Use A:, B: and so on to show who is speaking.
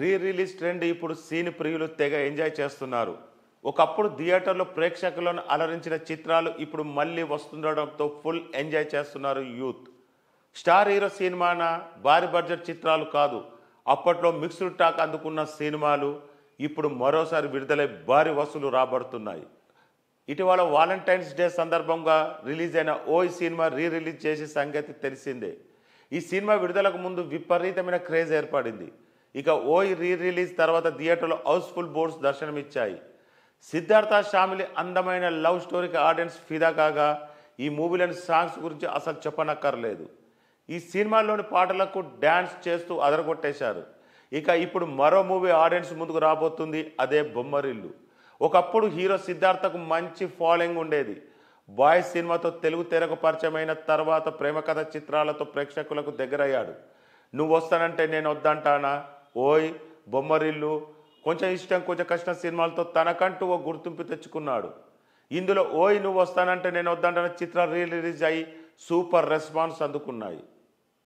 A: రీ release trend ఇప్పుడు సీన్ ప్రియులు తెగ ఎంజాయ్ చేస్తున్నారు ఒకప్పుడు థియేటర్లో ప్రేక్షకులను అలరించిన చిత్రాలు ఇప్పుడు మళ్ళీ వస్తుండడంతో ఫుల్ ఎంజాయ్ చేస్తున్నారు యూత్ స్టార్ హీరో సినిమాన భారీ బడ్జెట్ చిత్రాలు కాదు అప్పట్లో మిక్స్డ్ టాక్ అందుకున్న సినిమాలు ఇప్పుడు మరోసారి విడుదలై భారీ వసూలు రాబడుతున్నాయి ఇటీవల వాలంటైన్స్ డే సందర్భంగా రిలీజ్ అయిన ఓయ్ సినిమా రీ రిలీజ్ చేసే సంగతి తెలిసిందే ఈ సినిమా విడుదలకు ముందు విపరీతమైన క్రేజ్ ఏర్పడింది ఇక ఓయ్ రీ రిలీజ్ తర్వాత థియేటర్లో హౌస్ఫుల్ బోర్డ్స్ దర్శనమిచ్చాయి సిద్ధార్థ షామిలి అందమైన లవ్ స్టోరీకి ఆడియన్స్ ఫిదా కాగా ఈ మూవీలోని సాంగ్స్ గురించి అసలు చెప్పనక్కర్లేదు ఈ సినిమాలోని పాటలకు డ్యాన్స్ చేస్తూ అదరగొట్టేశారు ఇక ఇప్పుడు మరో మూవీ ఆడియన్స్ ముందుకు రాబోతుంది అదే బొమ్మరిల్లు ఒకప్పుడు హీరో సిద్ధార్థకు మంచి ఫాలోయింగ్ ఉండేది బాయ్స్ సినిమాతో తెలుగు తెరకు పరిచయమైన తర్వాత ప్రేమ కథ చిత్రాలతో ప్రేక్షకులకు దగ్గరయ్యాడు నువ్వు వస్తానంటే నేను వద్దంటానా ఓయ్ బొమ్మరిల్లు కొంచెం ఇష్టం కొంచెం కష్టం సినిమాలతో తనకంటూ ఓ గుర్తింపు తెచ్చుకున్నాడు ఇందులో ఓయ్ నువ్వు వస్తానంటే నేను వద్దంటే చిత్ర రీ రిలీజ్ అయ్యి సూపర్ రెస్పాన్స్ అందుకున్నాయి